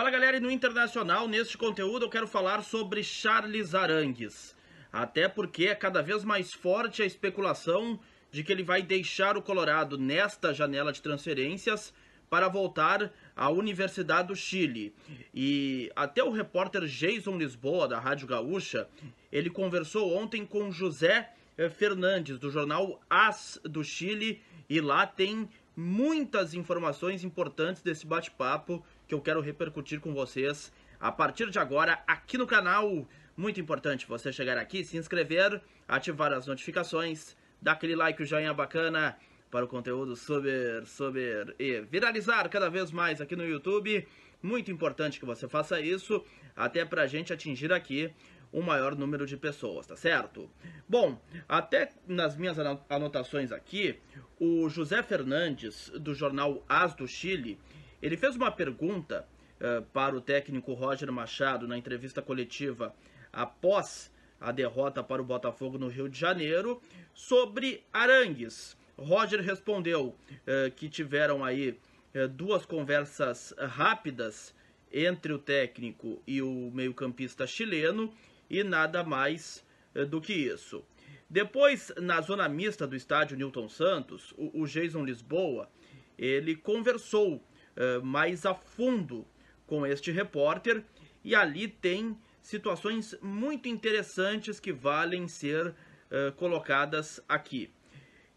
Fala galera, e no Internacional, neste conteúdo eu quero falar sobre Charles Arangues. Até porque é cada vez mais forte a especulação de que ele vai deixar o Colorado nesta janela de transferências para voltar à Universidade do Chile. E até o repórter Jason Lisboa, da Rádio Gaúcha, ele conversou ontem com José eh, Fernandes, do jornal As do Chile, e lá tem muitas informações importantes desse bate-papo que eu quero repercutir com vocês a partir de agora aqui no canal. Muito importante você chegar aqui, se inscrever, ativar as notificações, dar aquele like, o joinha bacana para o conteúdo super, super e viralizar cada vez mais aqui no YouTube. Muito importante que você faça isso, até para a gente atingir aqui um maior número de pessoas, tá certo? Bom, até nas minhas anotações aqui, o José Fernandes, do jornal As do Chile, ele fez uma pergunta uh, para o técnico Roger Machado na entrevista coletiva após a derrota para o Botafogo no Rio de Janeiro sobre Arangues. Roger respondeu uh, que tiveram aí uh, duas conversas rápidas entre o técnico e o meio-campista chileno e nada mais eh, do que isso. Depois, na zona mista do estádio Newton Santos, o, Jason Lisboa, ele conversou eh, mais a fundo com este repórter e ali tem situações muito interessantes que valem ser eh, colocadas aqui.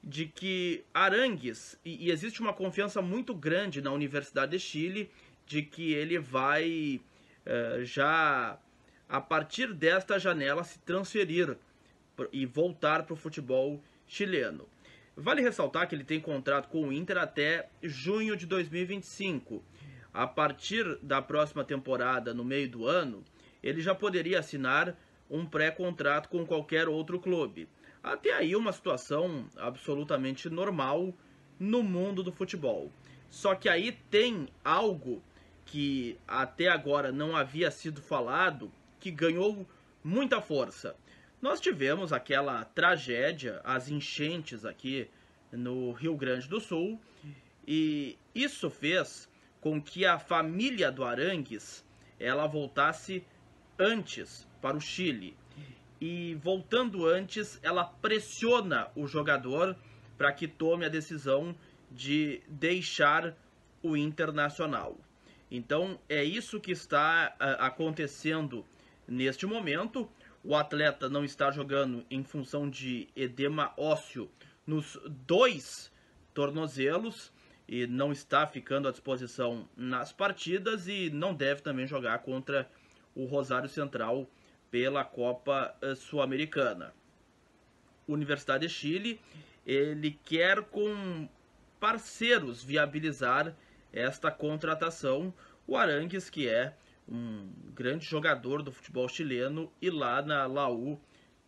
De que Arangues, e existe uma confiança muito grande na Universidade de Chile, de que ele vai Uh, já a partir desta janela se transferir e voltar para o futebol chileno. Vale ressaltar que ele tem contrato com o Inter até junho de 2025. A partir da próxima temporada, no meio do ano, ele já poderia assinar um pré-contrato com qualquer outro clube. Até aí, uma situação absolutamente normal no mundo do futebol. Só que aí tem algo que até agora não havia sido falado que ganhou muita força. Nós tivemos aquela tragédia, as enchentes aqui no Rio Grande do Sul, e isso fez com que a família do Arangues ela voltasse antes para o Chile. E voltando antes, ela pressiona o jogador para que tome a decisão de deixar o Internacional. Então é isso que está ah, acontecendo Neste momento, o atleta não está jogando em função de edema ósseo nos dois tornozelos e não está ficando à disposição nas partidas e não deve também jogar contra o Rosário Central pela Copa eh, Sul-Americana. Universidade de Chile, ele quer com parceiros viabilizar esta contratação, o Arangues que é um grande jogador do futebol chileno e lá na Laú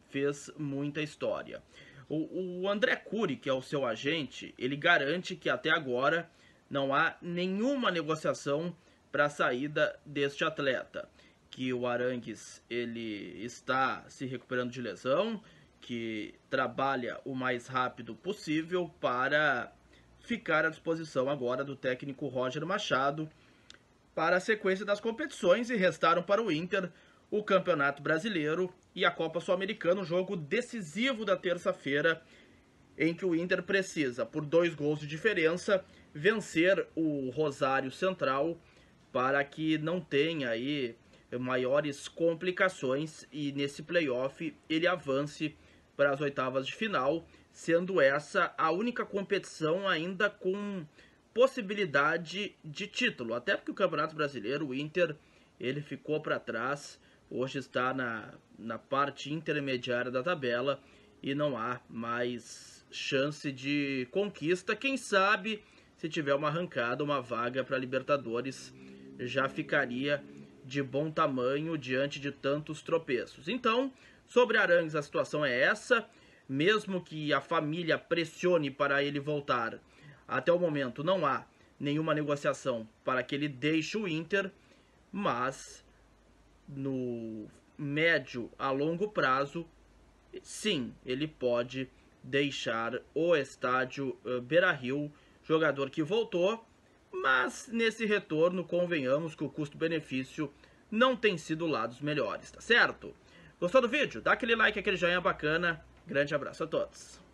fez muita história. O, o André Cury, que é o seu agente, ele garante que até agora não há nenhuma negociação para a saída deste atleta. Que o Arangues ele está se recuperando de lesão, que trabalha o mais rápido possível para ficar à disposição agora do técnico Roger Machado para a sequência das competições e restaram para o Inter o Campeonato Brasileiro e a Copa Sul-Americana, um jogo decisivo da terça-feira, em que o Inter precisa, por dois gols de diferença, vencer o Rosário Central para que não tenha aí maiores complicações e nesse playoff ele avance para as oitavas de final, sendo essa a única competição ainda com possibilidade de título. Até porque o Campeonato Brasileiro, o Inter, ele ficou para trás. Hoje está na, na parte intermediária da tabela e não há mais chance de conquista. Quem sabe, se tiver uma arrancada, uma vaga para Libertadores, já ficaria de bom tamanho diante de tantos tropeços. Então, sobre Arangues, a situação é essa. Mesmo que a família pressione para ele voltar até o momento não há nenhuma negociação para que ele deixe o Inter, mas no médio a longo prazo, sim, ele pode deixar o estádio eh, Beira-Rio, jogador que voltou, mas nesse retorno convenhamos que o custo-benefício não tem sido lá dos melhores, tá certo? Gostou do vídeo? Dá aquele like, aquele joinha bacana. Grande abraço a todos.